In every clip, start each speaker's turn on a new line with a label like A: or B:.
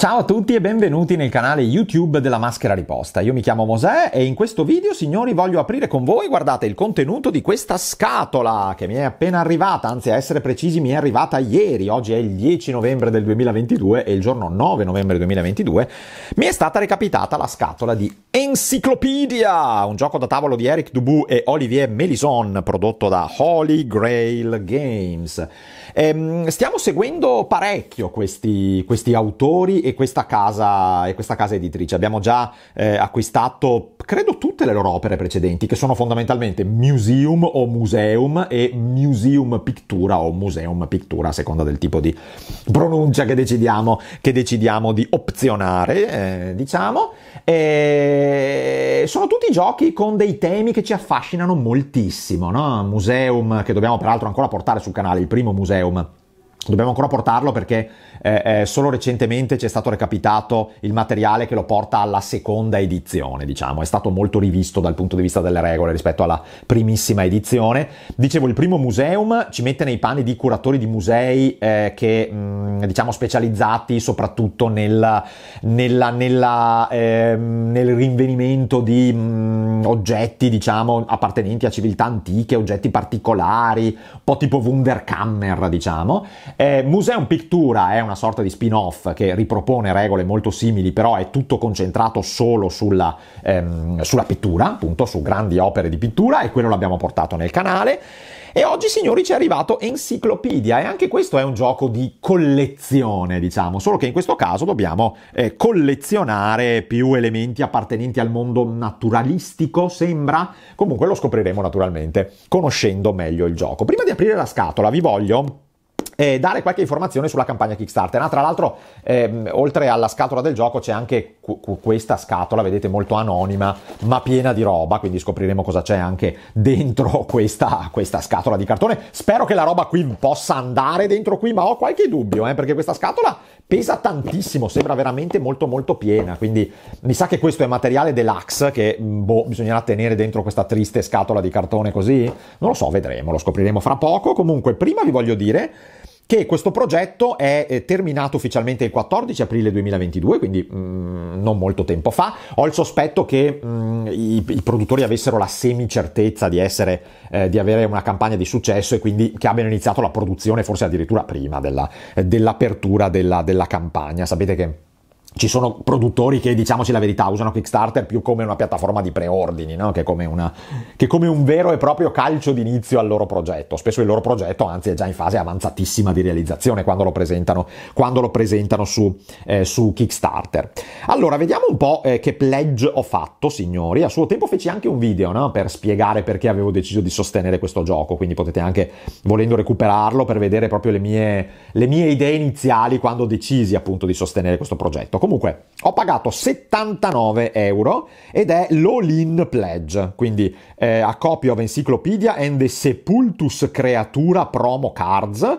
A: Ciao a tutti e benvenuti nel canale YouTube della Maschera Riposta. Io mi chiamo Mosè e in questo video, signori, voglio aprire con voi, guardate, il contenuto di questa scatola che mi è appena arrivata, anzi a essere precisi mi è arrivata ieri, oggi è il 10 novembre del 2022 e il giorno 9 novembre 2022 mi è stata recapitata la scatola di Encyclopedia, un gioco da tavolo di Eric Dubu e Olivier Melison prodotto da Holy Grail Games. Ehm, stiamo seguendo parecchio questi, questi autori e questa, casa, e questa, casa, editrice. Abbiamo già eh, acquistato, credo, tutte le loro opere precedenti, che sono fondamentalmente museum o museum e museum Pictura o museum Pictura, a seconda del tipo di pronuncia che decidiamo, che decidiamo di opzionare, eh, diciamo. E sono tutti giochi con dei temi che ci affascinano moltissimo, no? Museum che dobbiamo peraltro ancora portare sul canale, il primo museo Ethereum. Dobbiamo ancora portarlo perché eh, eh, solo recentemente ci è stato recapitato il materiale che lo porta alla seconda edizione, diciamo, è stato molto rivisto dal punto di vista delle regole rispetto alla primissima edizione. Dicevo, il primo museum ci mette nei panni di curatori di musei eh, che, mh, mm, diciamo, specializzati soprattutto nel, nella, nella, ehm, nel rinvenimento di mh, mm, oggetti, diciamo, appartenenti a civiltà antiche, oggetti particolari, un po' tipo Wunderkammer, diciamo. Eh, museum Pictura è un una sorta di spin-off che ripropone regole molto simili, però è tutto concentrato solo sulla, ehm, sulla pittura, appunto su grandi opere di pittura e quello l'abbiamo portato nel canale. E oggi, signori, ci è arrivato Enciclopedia e anche questo è un gioco di collezione, diciamo, solo che in questo caso dobbiamo eh, collezionare più elementi appartenenti al mondo naturalistico, sembra. Comunque lo scopriremo naturalmente, conoscendo meglio il gioco. Prima di aprire la scatola, vi voglio eh, dare qualche informazione sulla campagna Kickstarter. Ah, tra l'altro, ehm, oltre alla scatola del gioco c'è anche cu- questa scatola, vedete, molto anonima, ma piena di roba, quindi scopriremo cosa c'è anche dentro questa, questa scatola di cartone. Spero che la roba qui possa andare dentro qui, ma ho qualche dubbio, eh, perché questa scatola pesa tantissimo, sembra veramente molto molto piena, quindi mi sa che questo è materiale deluxe che boh, bisognerà tenere dentro questa triste scatola di cartone così. Non lo so, vedremo, lo scopriremo fra poco. Comunque, prima vi voglio dire che questo progetto è eh, terminato ufficialmente il 14 aprile 2022, quindi mh, mm, non molto tempo fa. Ho il sospetto che mh, mm, i, i, produttori avessero la semicertezza di, essere, eh, di avere una campagna di successo e quindi che abbiano iniziato la produzione forse addirittura prima della, eh, dell'apertura della, della campagna. Sapete che ci sono produttori che, diciamoci la verità, usano Kickstarter più come una piattaforma di preordini, no? che, come una, che, come un vero e proprio calcio d'inizio al loro progetto. Spesso il loro progetto, anzi, è già in fase avanzatissima di realizzazione quando lo presentano, quando lo presentano su, eh, su, Kickstarter. Allora, vediamo un po' eh, che pledge ho fatto, signori. A suo tempo feci anche un video no? per spiegare perché avevo deciso di sostenere questo gioco, quindi potete anche, volendo recuperarlo, per vedere proprio le mie, le mie idee iniziali quando decisi appunto di sostenere questo progetto. Comunque, ho pagato 79 euro ed è l'All-in Pledge, quindi eh, a copy of Encyclopedia and the Sepultus Creatura Promo Cards,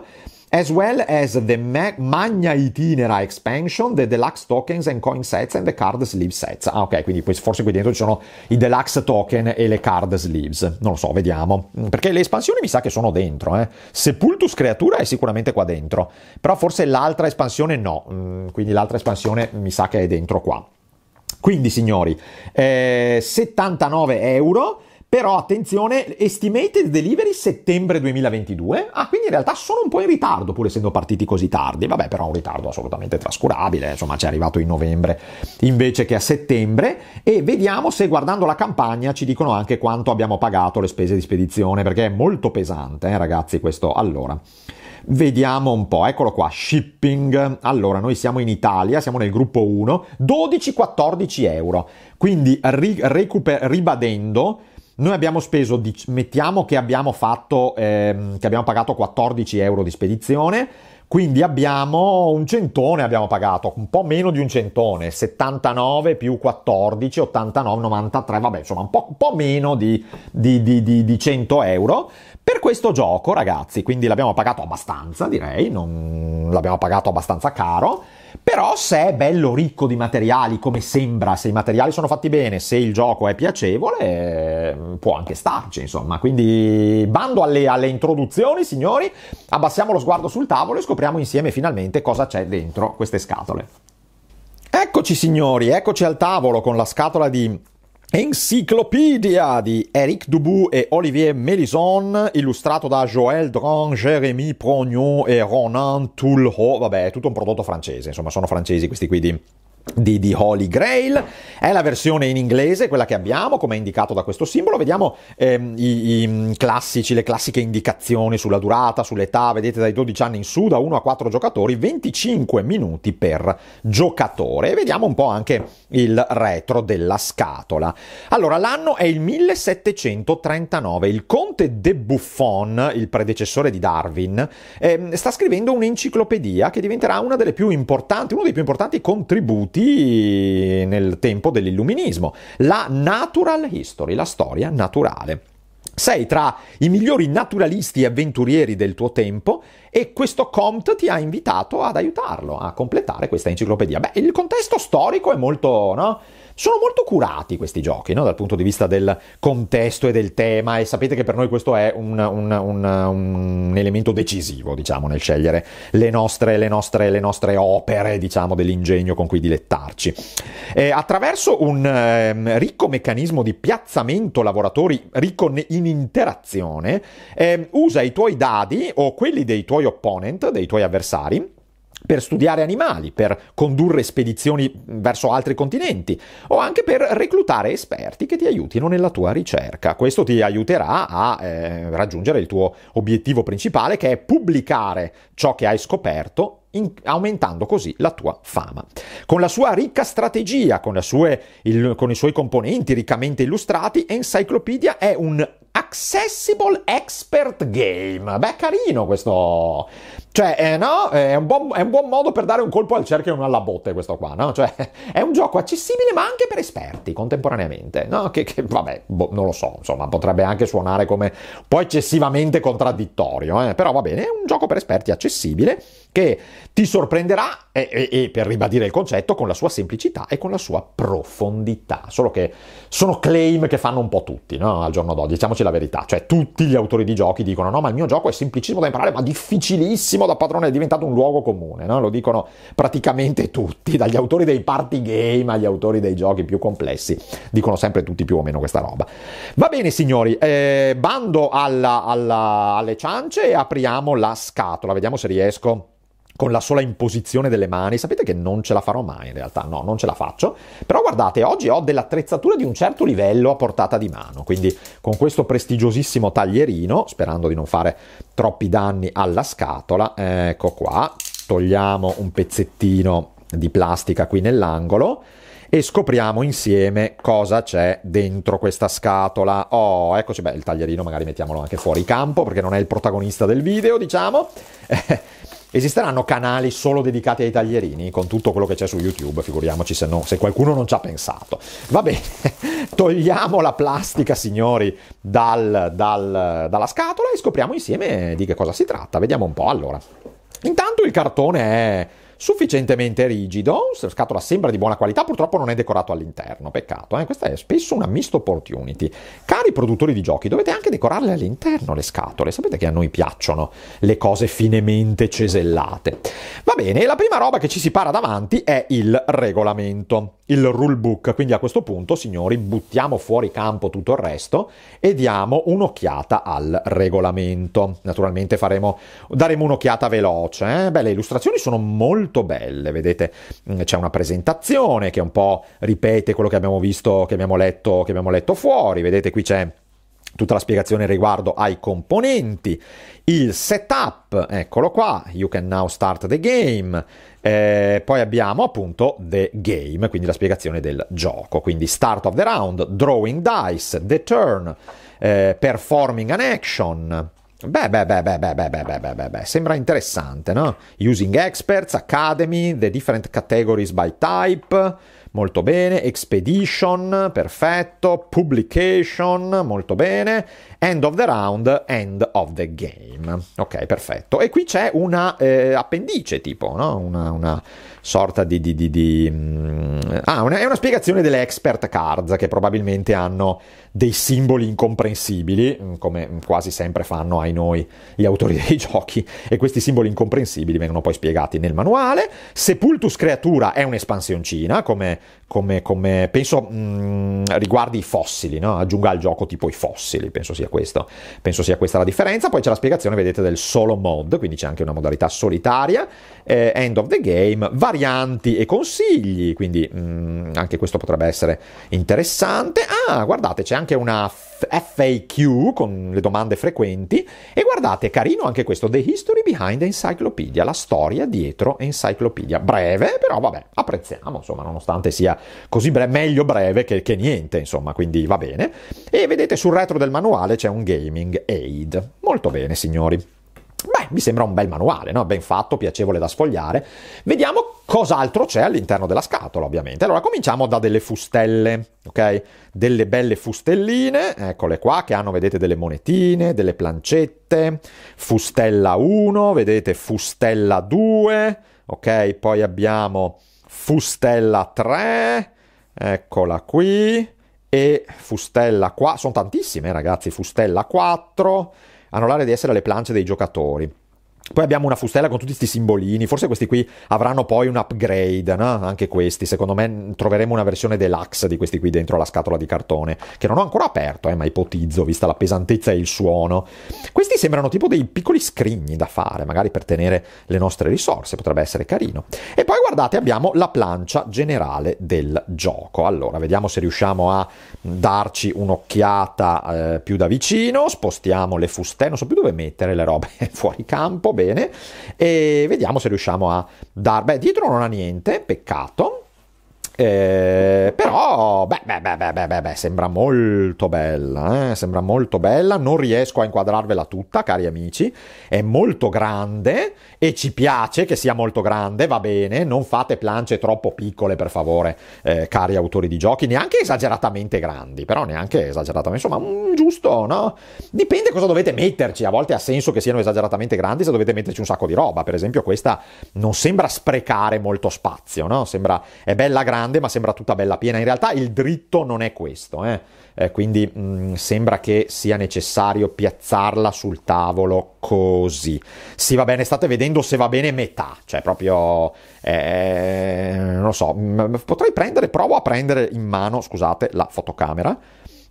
A: as well as the Magna Itinera Expansion, the Deluxe Tokens and Coin Sets and the Card Sleeve Sets. Ah, ok, quindi forse qui dentro ci sono i Deluxe Token e le Card Sleeves. Non lo so, vediamo. Mm, perché le espansioni mi sa che sono dentro, eh. Sepultus Creatura è sicuramente qua dentro, però forse l'altra espansione no, mm, quindi l'altra espansione mi sa che è dentro qua. Quindi, signori, eh, 79 euro però attenzione, estimated delivery settembre 2022. Ah, quindi in realtà sono un po' in ritardo, pur essendo partiti così tardi. Vabbè, però un ritardo assolutamente trascurabile. Insomma, ci è arrivato in novembre invece che a settembre. E vediamo se guardando la campagna ci dicono anche quanto abbiamo pagato le spese di spedizione, perché è molto pesante, eh, ragazzi, questo. Allora. Vediamo un po', eccolo qua, shipping. Allora, noi siamo in Italia, siamo nel gruppo 1, 12-14 euro. Quindi ri- recuper- ribadendo, noi abbiamo speso, mettiamo che abbiamo, fatto, ehm, che abbiamo pagato 14 euro di spedizione, quindi abbiamo un centone, abbiamo pagato un po' meno di un centone, 79 più 14, 89, 93, vabbè insomma un po', un po meno di, di, di, di, 100 euro per questo gioco ragazzi, quindi l'abbiamo pagato abbastanza direi, non, l'abbiamo pagato abbastanza caro però se è bello ricco di materiali, come sembra, se i materiali sono fatti bene, se il gioco è piacevole, mm, può anche starci, insomma. Quindi bando alle, alle introduzioni, signori, abbassiamo lo sguardo sul tavolo e scopriamo insieme finalmente cosa c'è dentro queste scatole. Eccoci signori, eccoci al tavolo con la scatola di Enciclopedia di Eric Dubu e Olivier Mélison, illustrato da Joël Dran, Jérémy Prognon e Ronan Tulho. Vabbè, è tutto un prodotto francese, insomma, sono francesi questi qui di di, di, Holy Grail, è la versione in inglese, quella che abbiamo, come indicato da questo simbolo. Vediamo ehm, i, i, mm, classici, le classiche indicazioni sulla durata, sull'età, vedete dai 12 anni in su, da 1 a 4 giocatori, 25 minuti per giocatore. E vediamo un po' anche il retro della scatola. Allora, l'anno è il 1739, il conte de Buffon, il predecessore di Darwin, ehm, sta scrivendo un'enciclopedia che diventerà una delle più importanti, uno dei più importanti contributi avvenuti nel tempo dell'illuminismo, la natural history, la storia naturale. Sei tra i migliori naturalisti e avventurieri del tuo tempo e questo Comte ti ha invitato ad aiutarlo a completare questa enciclopedia. Beh, il contesto storico è molto, no? Sono molto curati questi giochi no? dal punto di vista del contesto e del tema e sapete che per noi questo è un, un, un, un elemento decisivo diciamo, nel scegliere le nostre, le nostre, le nostre opere diciamo, dell'ingegno con cui dilettarci. Eh, attraverso un eh, ricco meccanismo di piazzamento lavoratori ricco in interazione, eh, usa i tuoi dadi o quelli dei tuoi opponent, dei tuoi avversari, per studiare animali, per condurre spedizioni verso altri continenti o anche per reclutare esperti che ti aiutino nella tua ricerca. Questo ti aiuterà a eh, raggiungere il tuo obiettivo principale che è pubblicare ciò che hai scoperto in, aumentando così la tua fama. Con la sua ricca strategia, con, sue, il, con, i suoi componenti riccamente illustrati, Encyclopedia è un Accessible Expert Game. Beh, carino questo, cioè, eh, no, eh, è un, buon, è un, buon, modo per dare un colpo al cerchio e non alla botte questo qua, no? Cioè, è un gioco accessibile ma anche per esperti contemporaneamente, no? Che, che vabbè, boh, non lo so, insomma, potrebbe anche suonare come un po' eccessivamente contraddittorio, eh? però va bene, è un gioco per esperti accessibile che ti sorprenderà e, e, e, per ribadire il concetto con la sua semplicità e con la sua profondità. Solo che sono claim che fanno un po' tutti no? al giorno d'oggi, diciamoci la verità. Cioè tutti gli autori di giochi dicono no ma il mio gioco è semplicissimo da imparare ma difficilissimo Massimo da Padrone è diventato un luogo comune, no? lo dicono praticamente tutti, dagli autori dei party game agli autori dei giochi più complessi, dicono sempre tutti più o meno questa roba. Va bene signori, eh, bando alla, alla, alle ciance e apriamo la scatola, vediamo se riesco con la sola imposizione delle mani, sapete che non ce la farò mai in realtà, no, non ce la faccio, però guardate, oggi ho dell'attrezzatura di un certo livello a portata di mano, quindi con questo prestigiosissimo taglierino, sperando di non fare troppi danni alla scatola, ecco qua, togliamo un pezzettino di plastica qui nell'angolo e scopriamo insieme cosa c'è dentro questa scatola. Oh, eccoci, beh, il taglierino magari mettiamolo anche fuori campo perché non è il protagonista del video, diciamo. Esisteranno canali solo dedicati ai taglierini, con tutto quello che c'è su YouTube, figuriamoci se, no, se qualcuno non ci ha pensato. Va bene, togliamo la plastica, signori, dal, dal, dalla scatola e scopriamo insieme di che cosa si tratta. Vediamo un po' allora. Intanto il cartone è sufficientemente rigido, la scatola sembra di buona qualità, purtroppo non è decorato all'interno, peccato, eh? questa è spesso una missed opportunity. Cari produttori di giochi, dovete anche decorarle all'interno le scatole, sapete che a noi piacciono le cose finemente cesellate. Va bene, la prima roba che ci si para davanti è il regolamento il rulebook. Quindi a questo punto, signori, buttiamo fuori campo tutto il resto e diamo un'occhiata al regolamento. Naturalmente faremo, daremo un'occhiata veloce. Eh? Beh, le illustrazioni sono molto belle, vedete, mm, c'è una presentazione che un po' ripete quello che abbiamo visto, che abbiamo letto, che abbiamo letto fuori, vedete qui c'è tutta la spiegazione riguardo ai componenti, il setup, eccolo qua, you can now start the game, eh, poi abbiamo appunto the game, quindi la spiegazione del gioco, quindi start of the round, drawing dice, the turn, eh, performing an action. Beh, beh, beh, beh, beh, beh, beh, beh, beh, beh, sembra interessante, no? Using experts, academy, the different categories by type, molto bene, Expedition, perfetto, Publication, molto bene, End of the Round, End of the Game. Ok, perfetto. E qui c'è una eh, appendice tipo, no? una, una sorta di... di, di, di mh... Mm, ah, una, è una spiegazione delle expert cards che probabilmente hanno dei simboli incomprensibili, mm, come quasi sempre fanno ai noi gli autori dei giochi, e questi simboli incomprensibili vengono poi spiegati nel manuale. Sepultus Creatura è un'espansioncina, come come, come penso mh, mm, riguardi i fossili, no? aggiunga al gioco tipo i fossili, penso sia, questo, penso sia questa la differenza. Poi c'è la spiegazione, vedete, del solo mod, quindi c'è anche una modalità solitaria, eh, end of the game, varianti e consigli, quindi mh, mm, anche questo potrebbe essere interessante. Ah, guardate, c'è anche una FAQ con le domande frequenti e guardate, carino anche questo, The History Behind Encyclopedia, la storia dietro Encyclopedia. Breve, però vabbè, apprezziamo, insomma, nonostante sia così breve, meglio breve che, che niente, insomma, quindi va bene. E vedete sul retro del manuale c'è un gaming aid. Molto bene, signori mi sembra un bel manuale, no? ben fatto, piacevole da sfogliare. Vediamo cos'altro c'è all'interno della scatola, ovviamente. Allora, cominciamo da delle fustelle, ok? Delle belle fustelline, eccole qua, che hanno, vedete, delle monetine, delle plancette, fustella 1, vedete, fustella 2, ok? Poi abbiamo fustella 3, eccola qui, e fustella 4, sono tantissime ragazzi, fustella 4, hanno l'aria di essere le plance dei giocatori. Poi abbiamo una fustella con tutti questi simbolini, forse questi qui avranno poi un upgrade, no? anche questi, secondo me troveremo una versione deluxe di questi qui dentro la scatola di cartone, che non ho ancora aperto, eh, ma ipotizzo, vista la pesantezza e il suono. Questi sembrano tipo dei piccoli scrigni da fare, magari per tenere le nostre risorse, potrebbe essere carino. E poi guardate, abbiamo la plancia generale del gioco. Allora, vediamo se riusciamo a darci un'occhiata eh, più da vicino, spostiamo le fustelle, non so più dove mettere le robe fuori campo bene e vediamo se riusciamo a dar beh dietro non ha niente peccato eh, però, beh, beh, beh, beh, beh, beh, sembra molto bella, eh? sembra molto bella, non riesco a inquadrarvela tutta, cari amici, è molto grande e ci piace che sia molto grande, va bene, non fate planche troppo piccole per favore, eh, cari autori di giochi, neanche esageratamente grandi, però neanche esageratamente, insomma, mh, giusto, no? Dipende cosa dovete metterci, a volte ha senso che siano esageratamente grandi se dovete metterci un sacco di roba, per esempio questa non sembra sprecare molto spazio, no? Sembra, è bella grande grande, ma sembra tutta bella piena. In realtà il dritto non è questo, eh? Eh, quindi mh, mm, sembra che sia necessario piazzarla sul tavolo così. Sì, va bene, state vedendo se va bene metà, cioè proprio, eh, non lo so, potrei prendere, provo a prendere in mano, scusate, la fotocamera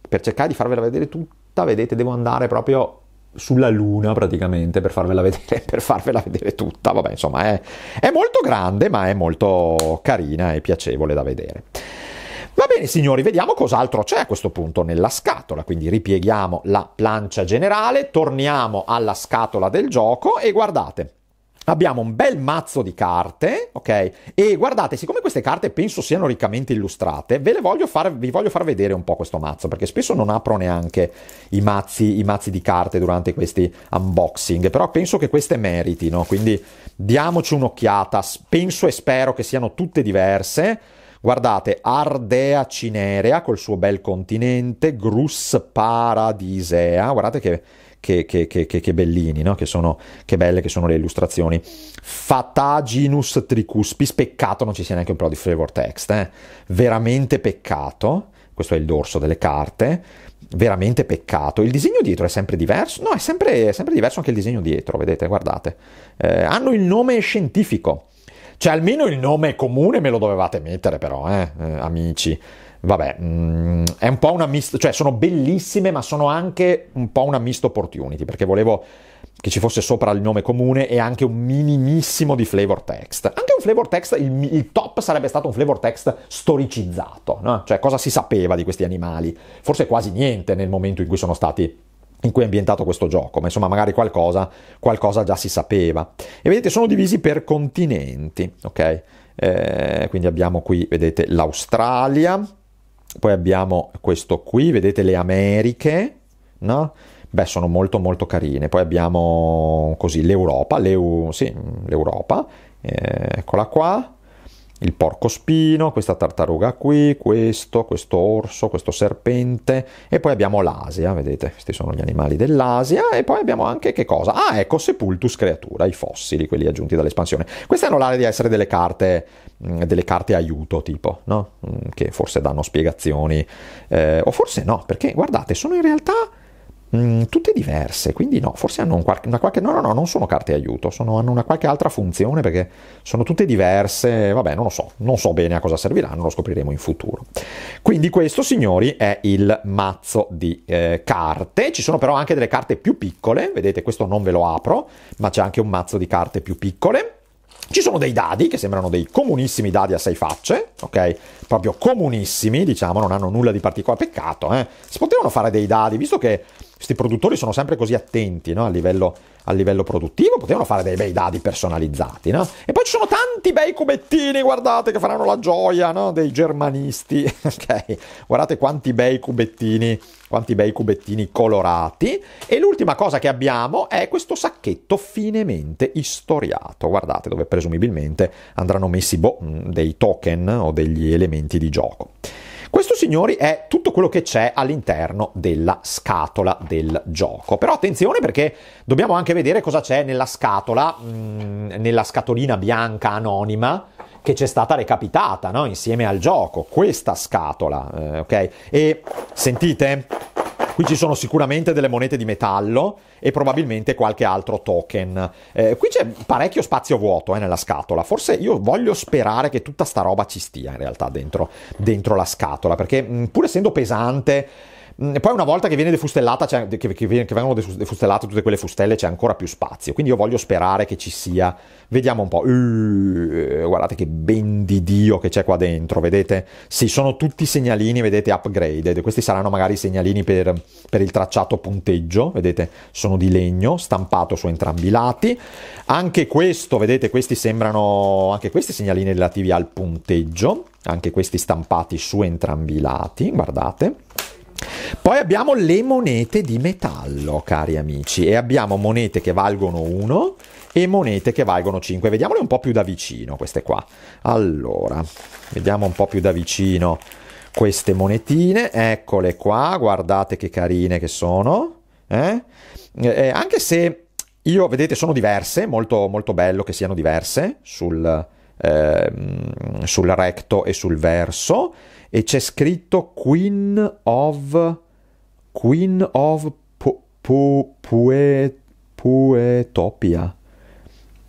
A: per cercare di farvela vedere tutta. Vedete, devo andare proprio sulla luna praticamente per farvela vedere, per farvela vedere tutta, vabbè insomma è, è molto grande ma è molto carina e piacevole da vedere. Va bene signori, vediamo cos'altro c'è a questo punto nella scatola, quindi ripieghiamo la plancia generale, torniamo alla scatola del gioco e guardate, Abbiamo un bel mazzo di carte, ok? E guardate, siccome queste carte penso siano riccamente illustrate, ve le voglio far, vi voglio far vedere un po' questo mazzo, perché spesso non apro neanche i mazzi, i mazzi di carte durante questi unboxing, però penso che queste meritino, quindi diamoci un'occhiata, penso e spero che siano tutte diverse. Guardate, Ardea cinerea col suo bel continente, Grus paradisea, guardate che che, che, che, che bellini, no? sono, che, belle che sono le illustrazioni. Fataginus tricuspis, peccato non ci sia neanche un po' di flavor text, eh? veramente peccato, questo è il dorso delle carte, veramente peccato. Il disegno dietro è sempre diverso, no è sempre, è sempre diverso anche il disegno dietro, vedete, guardate. Eh, hanno il nome scientifico, cioè almeno il nome comune me lo dovevate mettere però, eh, eh amici vabbè, mm, è un po' una mist, cioè sono bellissime, ma sono anche un po' una missed opportunity, perché volevo che ci fosse sopra il nome comune e anche un minimissimo di flavor text. Anche un flavor text, il, il top sarebbe stato un flavor text storicizzato, no? cioè cosa si sapeva di questi animali? Forse quasi niente nel momento in cui sono stati in cui è ambientato questo gioco, ma insomma magari qualcosa, qualcosa già si sapeva. E vedete, sono divisi per continenti, ok? Eh, quindi abbiamo qui, vedete, l'Australia, poi abbiamo questo qui, vedete le Americhe, no? Beh, sono molto molto carine. Poi abbiamo così l'Europa, l'Eu- sì, l'Europa, eh, eccola qua il porco spino, questa tartaruga qui, questo, questo orso, questo serpente e poi abbiamo l'Asia, vedete, questi sono gli animali dell'Asia e poi abbiamo anche che cosa? Ah, ecco Sepultus creatura, i fossili, quelli aggiunti dall'espansione. Queste hanno l'aria di essere delle carte mm, delle carte aiuto tipo, no? Mm, che forse danno spiegazioni eh, o forse no, perché guardate, sono in realtà Mm, tutte diverse, quindi no, forse hanno un qualche, una qualche... No, no, no, non sono carte aiuto, sono, hanno una qualche altra funzione perché sono tutte diverse, vabbè, non lo so, non so bene a cosa serviranno, lo scopriremo in futuro. Quindi questo, signori, è il mazzo di eh, carte, ci sono però anche delle carte più piccole, vedete questo non ve lo apro, ma c'è anche un mazzo di carte più piccole. Ci sono dei dadi che sembrano dei comunissimi dadi a sei facce, ok? Proprio comunissimi, diciamo, non hanno nulla di particolare. Peccato, eh? Si potevano fare dei dadi, visto che questi produttori sono sempre così attenti no? a, livello, a, livello, produttivo, potevano fare dei bei dadi personalizzati. No? E poi ci sono tanti bei cubettini, guardate, che faranno la gioia no? dei germanisti. ok, guardate quanti bei cubettini, quanti bei cubettini colorati. E l'ultima cosa che abbiamo è questo sacchetto finemente istoriato, guardate, dove presumibilmente andranno messi boh, mm, dei token o degli elementi di gioco. Questo, signori, è tutto quello che c'è all'interno della scatola del gioco. Però attenzione perché dobbiamo anche vedere cosa c'è nella scatola, mh, mm, nella scatolina bianca anonima che c'è stata recapitata no? insieme al gioco, questa scatola, eh, ok? E sentite, Qui ci sono sicuramente delle monete di metallo e probabilmente qualche altro token. Eh, qui c'è parecchio spazio vuoto eh, nella scatola. Forse io voglio sperare che tutta sta roba ci stia in realtà dentro, dentro la scatola, perché mh, pur essendo pesante poi una volta che viene defustellata, cioè, che, che, che, vengono defustellate tutte quelle fustelle, c'è ancora più spazio. Quindi io voglio sperare che ci sia. Vediamo un po'. Uh, guardate che ben di Dio che c'è qua dentro, vedete? Sì, sono tutti segnalini, vedete, upgraded. Questi saranno magari i segnalini per, per il tracciato punteggio, vedete? Sono di legno, stampato su entrambi i lati. Anche questo, vedete, questi sembrano, anche questi segnalini relativi al punteggio, anche questi stampati su entrambi i lati, guardate. Poi abbiamo le monete di metallo, cari amici, e abbiamo monete che valgono 1 e monete che valgono 5. Vediamole un po' più da vicino queste qua. Allora, vediamo un po' più da vicino queste monetine, eccole qua, guardate che carine che sono. Eh? Eh, anche se io, vedete, sono diverse, molto, molto bello che siano diverse sul, eh, sul recto e sul verso e c'è scritto Queen of Queen of pu, pu, pue, Puetopia.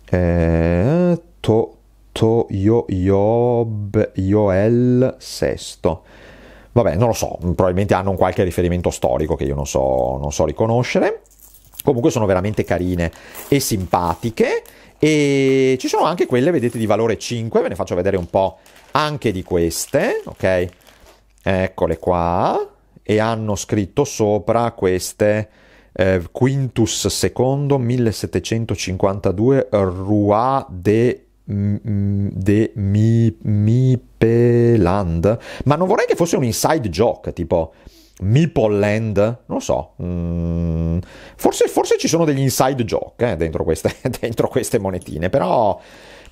A: Eh, to, to, io, Job, Joel VI. Vabbè, non lo so, probabilmente hanno un qualche riferimento storico che io non so, non so riconoscere. Comunque sono veramente carine e simpatiche. E ci sono anche quelle, vedete, di valore 5, ve ne faccio vedere un po' anche di queste, ok? Eccole qua, e hanno scritto sopra queste eh, Quintus II 1752 Roi de de mi, Mipeland ma non vorrei che fosse un inside joke tipo Meeple Land, non lo so, mm, forse, forse, ci sono degli inside joke eh, dentro, queste, dentro, queste, monetine, però,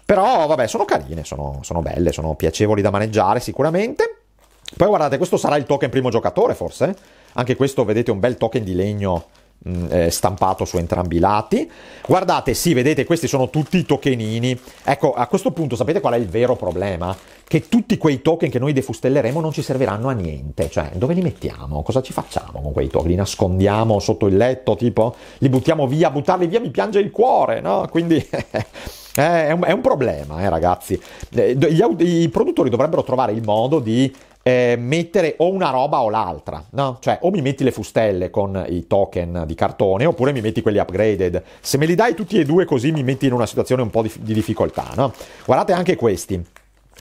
A: però vabbè, sono carine, sono, sono belle, sono piacevoli da maneggiare sicuramente. Poi guardate, questo sarà il token primo giocatore forse, anche questo vedete un bel token di legno Mm, eh, stampato su entrambi i lati. Guardate, sì, vedete, questi sono tutti i tokenini. Ecco, a questo punto sapete qual è il vero problema? Che tutti quei token che noi defustelleremo non ci serviranno a niente. Cioè, dove li mettiamo? Cosa ci facciamo con quei token? Li nascondiamo sotto il letto, tipo? Li buttiamo via? Buttarli via mi piange il cuore, no? Quindi... Eh, è un, è un, problema, eh, ragazzi. Eh, I produttori dovrebbero trovare il modo di eh, mettere o una roba o l'altra, no? Cioè, o mi metti le fustelle con i token di cartone, oppure mi metti quelli upgraded. Se me li dai tutti e due così mi metti in una situazione un po' di, di difficoltà, no? Guardate anche questi.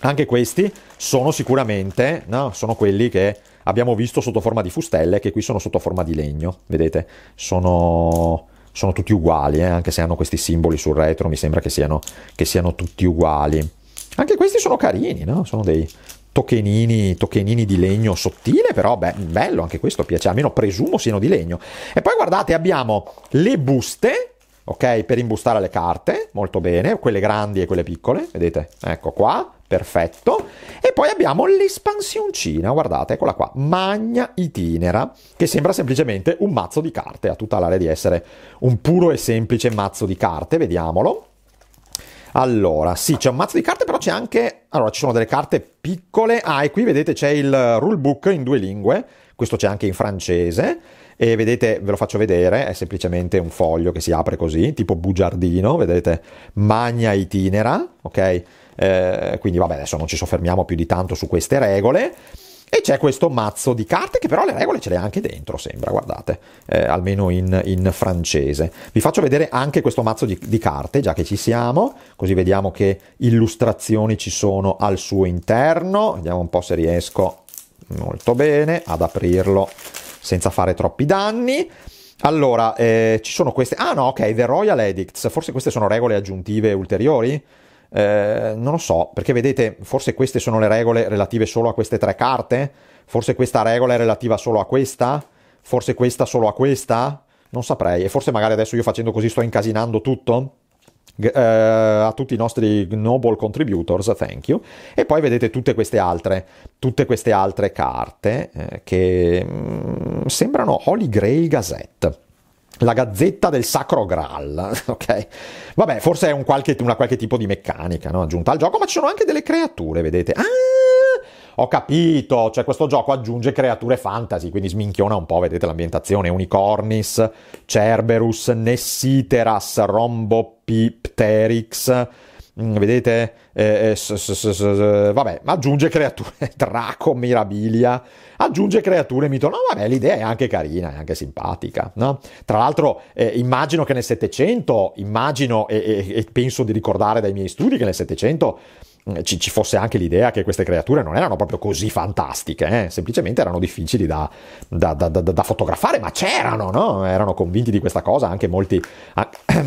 A: Anche questi sono sicuramente, no? Sono quelli che abbiamo visto sotto forma di fustelle, che qui sono sotto forma di legno, vedete? Sono sono tutti uguali, eh? anche se hanno questi simboli sul retro, mi sembra che siano, che siano tutti uguali. Anche questi sono carini, no? Sono dei, tokenini, tokenini di legno sottile, però beh, bello anche questo piace, almeno presumo siano di legno. E poi guardate, abbiamo le buste, ok, per imbustare le carte, molto bene, quelle grandi e quelle piccole, vedete? Ecco qua, perfetto. E poi abbiamo l'espansioncina, guardate, eccola qua, Magna Itinera, che sembra semplicemente un mazzo di carte, ha tutta l'area di essere un puro e semplice mazzo di carte, vediamolo. Allora, sì, c'è un mazzo di carte, però c'è anche... Allora, ci sono delle carte piccole. Ah, e qui vedete c'è il rulebook in due lingue. Questo c'è anche in francese. E vedete, ve lo faccio vedere, è semplicemente un foglio che si apre così, tipo bugiardino, vedete, magna itinera, ok? Eh, quindi vabbè, adesso non ci soffermiamo più di tanto su queste regole. E c'è questo mazzo di carte che però le regole ce le ha anche dentro, sembra, guardate, eh, almeno in, in, francese. Vi faccio vedere anche questo mazzo di, di, carte, già che ci siamo, così vediamo che illustrazioni ci sono al suo interno. Vediamo un po' se riesco molto bene ad aprirlo senza fare troppi danni. Allora, eh, ci sono queste... Ah no, ok, The Royal Edicts, forse queste sono regole aggiuntive ulteriori? Eh, non lo so, perché vedete, forse queste sono le regole relative solo a queste tre carte, forse questa regola è relativa solo a questa, forse questa solo a questa, non saprei, e forse magari adesso io facendo così sto incasinando tutto. Eh, a tutti i nostri noble contributors, thank you. E poi vedete tutte queste altre, tutte queste altre carte eh, che mh, mm, sembrano Holy Grail Gazette la gazzetta del sacro graal, ok? Vabbè, forse è un qualche, una qualche tipo di meccanica no? aggiunta al gioco, ma ci sono anche delle creature, vedete? Ah! Ho capito, cioè questo gioco aggiunge creature fantasy, quindi sminchiona un po', vedete l'ambientazione, Unicornis, Cerberus, Nessiteras, Rombopipterix, Mm, vedete, eh, eh s, s, s, vabbè, aggiunge creature, Draco, Mirabilia, aggiunge creature mito, no vabbè, l'idea è anche carina, è anche simpatica, no? Tra l'altro eh, immagino che nel Settecento, immagino e, e, e penso di ricordare dai miei studi che nel Settecento mm, ci, fosse anche l'idea che queste creature non erano proprio così fantastiche, eh? semplicemente erano difficili da, da, da, da fotografare, ma c'erano, no? erano convinti di questa cosa anche molti,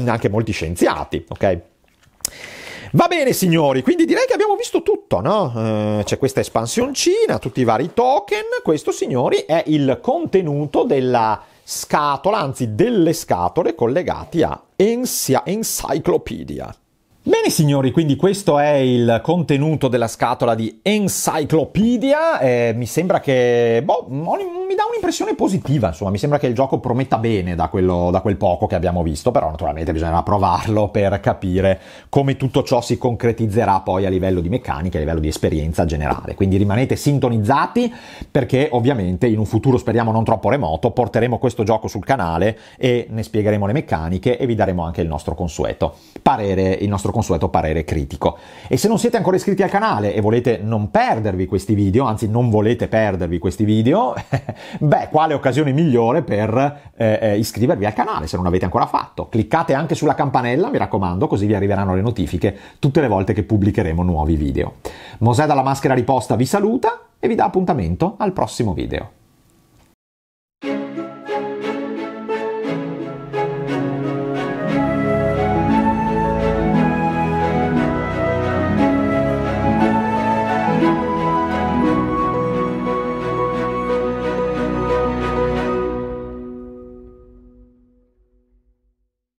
A: anche molti scienziati. ok? Va bene signori, quindi direi che abbiamo visto tutto, no? Eh, c'è questa espansioncina, tutti i vari token, questo signori è il contenuto della scatola, anzi delle scatole collegate a Encyclopedia. Bene signori, quindi questo è il contenuto della scatola di Encyclopedia, eh, mi sembra che, boh, mi dà un'impressione positiva, insomma, mi sembra che il gioco prometta bene da, quello, da quel poco che abbiamo visto, però naturalmente bisognerà provarlo per capire come tutto ciò si concretizzerà poi a livello di meccanica, a livello di esperienza generale, quindi rimanete sintonizzati perché ovviamente in un futuro speriamo non troppo remoto porteremo questo gioco sul canale e ne spiegheremo le meccaniche e vi daremo anche il nostro consueto parere, il nostro consueto consueto parere critico. E se non siete ancora iscritti al canale e volete non perdervi questi video, anzi non volete perdervi questi video, beh, quale occasione migliore per eh, eh iscrivervi al canale se non l'avete ancora fatto. Cliccate anche sulla campanella, mi raccomando, così vi arriveranno le notifiche tutte le volte che pubblicheremo nuovi video. Mosè dalla maschera riposta vi saluta e vi dà appuntamento al prossimo video.